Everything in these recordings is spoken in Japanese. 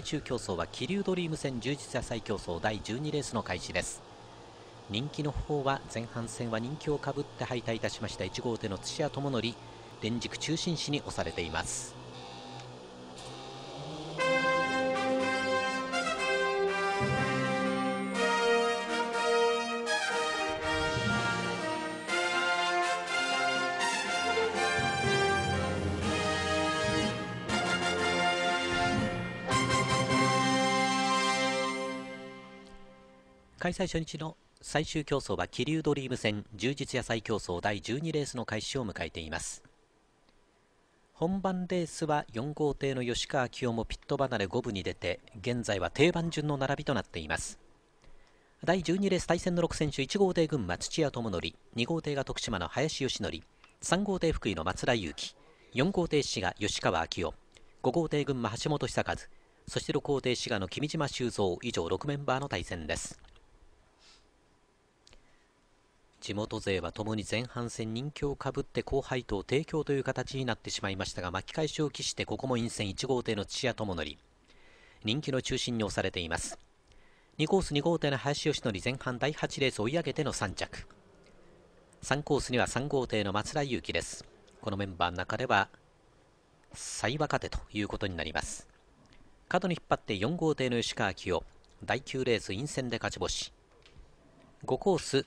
最終競争は気流ドリーム戦充実野菜競争第12レースの開始です人気の方は前半戦は人気をかぶって敗退いたしました1号手の土屋智則連軸中心視に押されています開催初日の最終競争は桐生ドリーム戦充実野菜競争第12レースの開始を迎えています本番レースは4号艇の吉川清もピット離れ5部に出て現在は定番順の並びとなっています第12レース対戦の6選手1号艇群馬土屋智則2号艇が徳島の林義則3号艇福井の松田裕樹4号艇滋賀吉川昭夫5号艇群馬橋本久和そして6号艇滋賀の君島修造以上6メンバーの対戦です地元勢はともに前半戦人気をかぶって後輩と提供という形になってしまいましたが巻き返しを期してここも陰線1号艇の土屋智則人気の中心に押されています2コース2号艇の林義則前半第8レース追い上げての3着3コースには3号艇の松田裕樹ですこのメンバーの中では最若手ということになります角に引っ張って4号艇の吉川清第9レース陰線で勝ち星5コース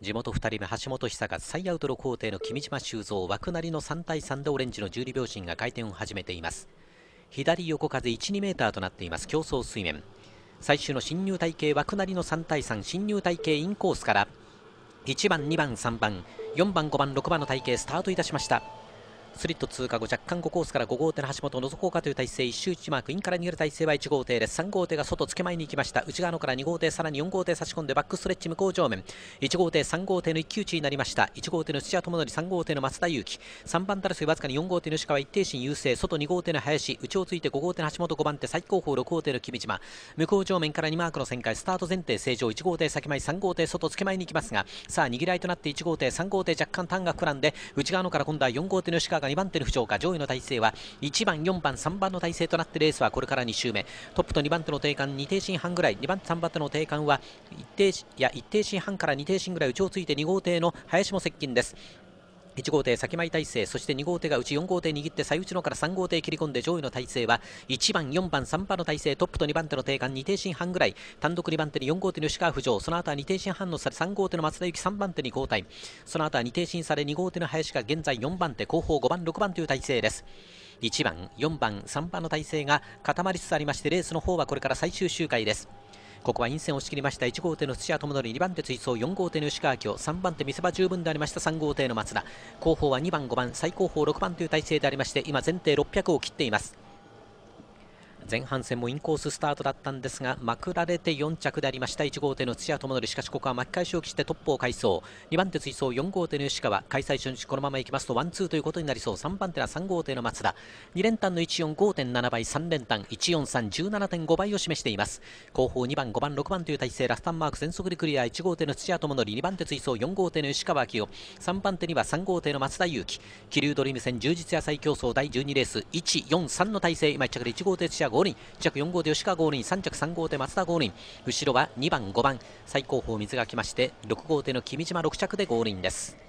地元2人目橋本久が最アウトの工程の君島修造枠なりの3対3でオレンジの12秒針が回転を始めています左横風12メーターとなっています競争水面最終の進入体系枠なりの3対3進入体系インコースから1番2番3番4番5番6番の体系スタートいたしましたスリット通過後若干5コースから5号艇の橋本を覗こうかという体勢一周1マークインから逃げる体勢は1号艇です3号艇が外つけ前に行きました内側のから2号艇さらに4号艇差し込んでバックストレッチ向こう上面1号艇3号艇の一騎打ちになりました1号艇の土屋智則3号艇の松田裕樹3番手争いわずかに4号艇の石川一定心優勢外2号艇の林内をついて5号艇の橋本5番手最高峰6号艇の君島向こう上面から2マークの旋回スタート前提正常1号艇先前3号艇外つけ前に行きますがさあ逃げらいとなって1号艇3号艇若干単が膨らんで内側のから今度は4号艇の石川が2番手の不調か上位の体勢は1番、4番、3番の体勢となってレースはこれから2周目トップと2番手の定間2停進半ぐらい2番手、3番手の定間は1停身進半から2停進ぐらい内をついて2号艇の林も接近です。1号艇先前体制そして2号艇が内4号艇握って最内のから3号艇切り込んで上位の体制は1番4番3番の体制トップと2番手の定間2停進半ぐらい単独2番手に4号手の吉川浮上その後は2停進半の3号手の松田由紀3番手に交代その後は2停進され2号手の林が現在4番手後方5番6番という体制です1番4番3番の体制が固まりつつありましてレースの方はこれから最終周回ですここは陰線を仕切りました1号艇の土屋智則2番手追走4号艇の吉川京3番手見せ場十分でありました3号艇の松田後方は2番5番最後方6番という体制でありまして今前提600を切っています前半戦もインコーススタートだったんですがまくられて4着でありました1号艇の土屋智則しかしここは巻き返しを期してトップを回走2番手追走4号艇の吉川開催初日このままいきますとワンツーということになりそう3番手は3号艇の松田2連単の145.7倍3連単14317.5倍を示しています後方2番5番6番という体制ラスタンマーク全速でクリア1号艇の土屋智則2番手追走4号艇の吉川明夫3番手には3号艇の松田裕樹桐生ドリーム戦充実野菜競争第12レース143の体制今1着で1号艇土屋1着4号で吉川イン3着3号で松田イン後ろは2番5番最高峰水が来まして6号での君島6着でインです